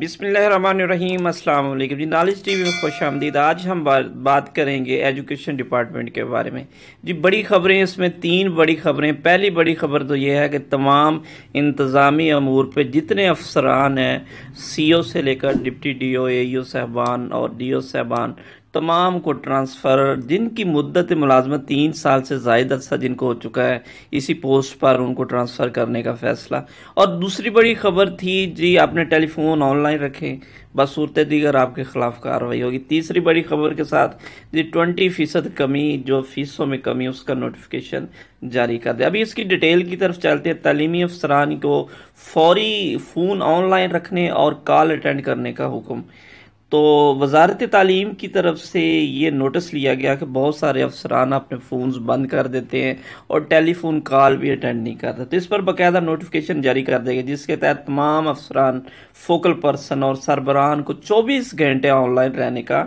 बिसमीम अल्लाम जी knowledge T V में खुश आमदीद आज हम बात करेंगे एजुकेशन डिपार्टमेंट के बारे में जी बड़ी ख़बरें इसमें तीन बड़ी ख़बरें पहली बड़ी ख़बर तो यह है कि तमाम इंतज़ामी अमूर पर जितने अफसरान हैं सी ओ से लेकर deputy D O A U साहबान और डी ओ साहबान तमाम को ट्रांसफ़र जिनकी मुद्दत मुलाजमत तीन साल से जायद अर्सा जिनको हो चुका है इसी पोस्ट पर उनको ट्रांसफ़र करने का फैसला और दूसरी बड़ी खबर थी जी आपने टेलीफोन ऑनलाइन रखे बसूरत दीगर आपके खिलाफ कार्रवाई होगी तीसरी बड़ी खबर के साथ जी ट्वेंटी फ़ीसद कमी जो फीसों में कमी उसका नोटिफिकेशन जारी कर दिया अभी इसकी डिटेल की तरफ चलते हैं तलीमी अफसरान को फौरी फ़ोन ऑनलाइन रखने और कॉल अटेंड करने का हुक्म तो वजारत तालीम की तरफ से ये नोटिस लिया गया कि बहुत सारे अफसरान अपने फ़ोन्स बंद कर देते हैं और टेलीफोन कॉल भी अटेंड नहीं करते तो इस पर बाकायदा नोटिफिकेशन जारी कर देगा जिसके तहत तमाम अफसरान फोकल पर्सन और सरबरान को चौबीस घंटे ऑनलाइन रहने का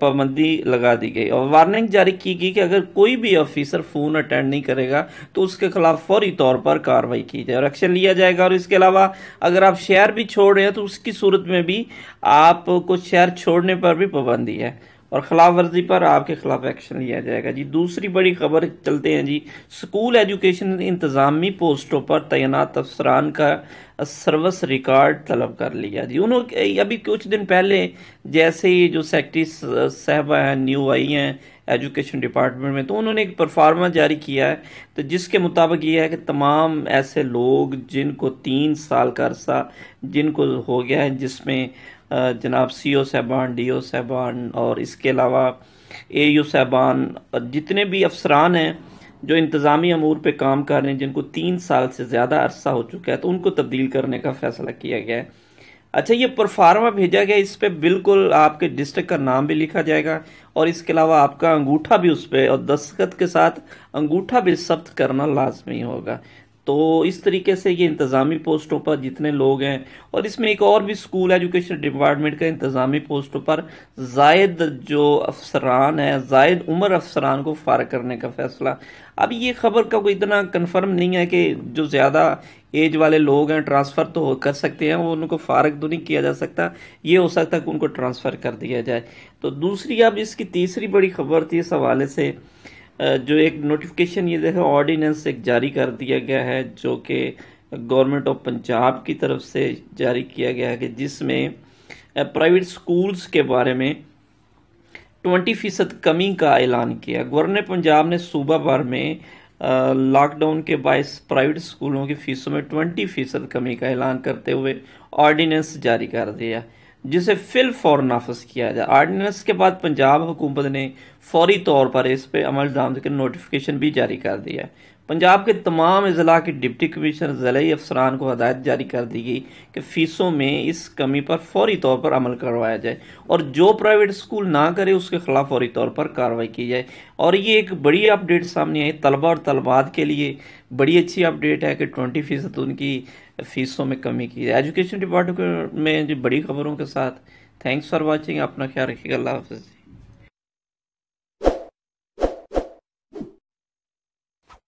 पाबंदी लगा दी गई और वार्निंग जारी की गई कि अगर कोई भी ऑफिसर फ़ोन अटेंड नहीं करेगा तो उसके खिलाफ फौरी तौर पर कार्रवाई की जाए और एक्शन लिया जाएगा और इसके अलावा अगर आप शहर भी छोड़ रहे हैं तो उसकी सूरत में भी आपको शहर छोड़ने पर भी पाबंदी है और खिलाफ वर्जी पर आपके खिलाफ एक्शन लिया जाएगा जी दूसरी बड़ी खबर चलते हैं जी स्कूल एजुकेशन इंतजामी पोस्टों पर तैनात अफसरान का सर्विस रिकॉर्ड तलब कर लिया जी उन्होंने अभी कुछ दिन पहले जैसे ही जो सेक्रेटरी साहबा हैं न्यू आई हैं एजुकेशन डिपार्टमेंट में तो उन्होंने एक परफार्मा जारी किया है तो जिसके मुताबिक ये है कि तमाम ऐसे लोग जिनको तीन साल का अरसा जिनको हो गया है जिसमें जनाब सी ओ साहबान डी ओ साहबान और इसके अलावा ए यू साहबान जितने भी अफसरान हैं जो इंतज़ामी अमूर पे काम कर रहे हैं जिनको तीन साल से ज़्यादा अरसा हो चुका है तो उनको तब्दील करने का फैसला किया गया है अच्छा ये परफार्मा भेजा गया इस पर बिल्कुल आपके डिस्ट्रिक्ट का नाम भी लिखा जाएगा और इसके अलावा आपका अंगूठा भी उस पर और दस्तखत के साथ अंगूठा भी सब्त करना लाजमी होगा तो इस तरीके से ये इंतज़ामी पोस्टों पर जितने लोग हैं और इसमें एक और भी स्कूल एजुकेशन डिपार्टमेंट का इंतज़ामी पोस्टों पर जायद जो अफसरान हैं जायद उम्र अफसरान को फारग करने का फैसला अब ये खबर का कोई इतना कन्फर्म नहीं है कि जो ज़्यादा एज वाले लोग हैं ट्रांसफ़र तो हो कर सकते हैं वो उनको फारग तो नहीं किया जा सकता ये हो सकता है कि उनको ट्रांसफ़र कर दिया जाए तो दूसरी अब इसकी तीसरी बड़ी खबर थी इस हवाले से जो एक नोटिफिकेशन ये देखो ऑर्डिनेंस एक जारी कर दिया गया है जो कि गवर्नमेंट ऑफ पंजाब की तरफ से जारी किया गया है कि जिसमें प्राइवेट स्कूल्स के बारे में ट्वेंटी फ़ीसद कमी का ऐलान किया गवर्नर पंजाब ने सूबा भर में लॉकडाउन के बायस प्राइवेट स्कूलों की फ़ीसों में ट्वेंटी फ़ीसद कमी का ऐलान करते हुए ऑर्डिनेंस जारी कर दिया जिसे फिल फौर नाफज किया जाए आर्डिनेंस के बाद पंजाब हुकूमत ने फौरी तौर पर इस पर अमल दाम कर नोटिफिकेशन भी जारी कर दिया है पंजाब के तमाम अजला के डिप्टी कमिश्नर जिले अफसरान को हदायत जारी कर दी गई कि फ़ीसों में इस कमी पर फौरी तौर पर अमल करवाया जाए और जो प्राइवेट स्कूल ना करे उसके खिलाफ फौरी तौर पर कार्रवाई की जाए और ये एक बड़ी अपडेट सामने आई तलबा और तलबात के लिए बड़ी अच्छी अपडेट है कि ट्वेंटी फ़ीसद उनकी फ़ीसों में कमी की जाए एजुकेशन डिपार्टमेंट में जो बड़ी खबरों के साथ थैंक्स फॉर वॉचिंग अपना ख्याल रखिएगा अल्लाह हाफ